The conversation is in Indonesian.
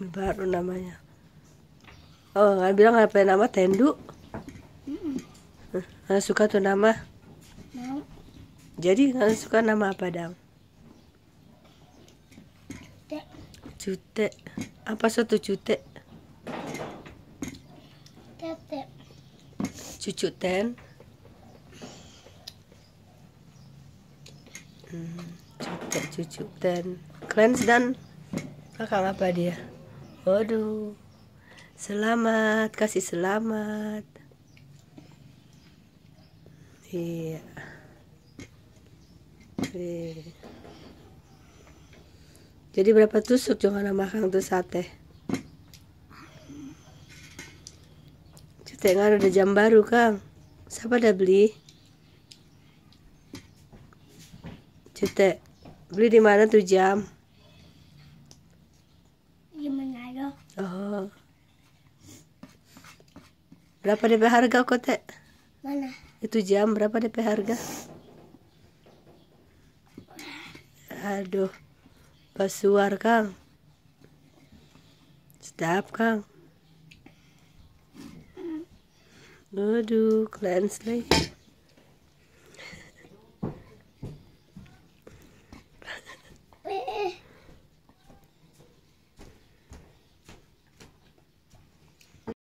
baru namanya oh nggak bilang apa nama tendu nggak suka tuh nama mau jadi nggak suka nama apa dam cute apa satu cute cute cucu ten hmm, cute cucu ten cleanse dan kakak apa dia Waduh. Selamat, kasih selamat. Iya. Iya. Jadi berapa tusuk jangan makan tuh sate? Cutengan udah jam baru, Kang. Siapa dah beli? Cetek. Beli di mana tuh jam? Berapa DP harga kote? Mana? Itu jam berapa DP harga? Aduh. Pasuar, Kang. Sedap, Kang. Aduh, cleanse lagi.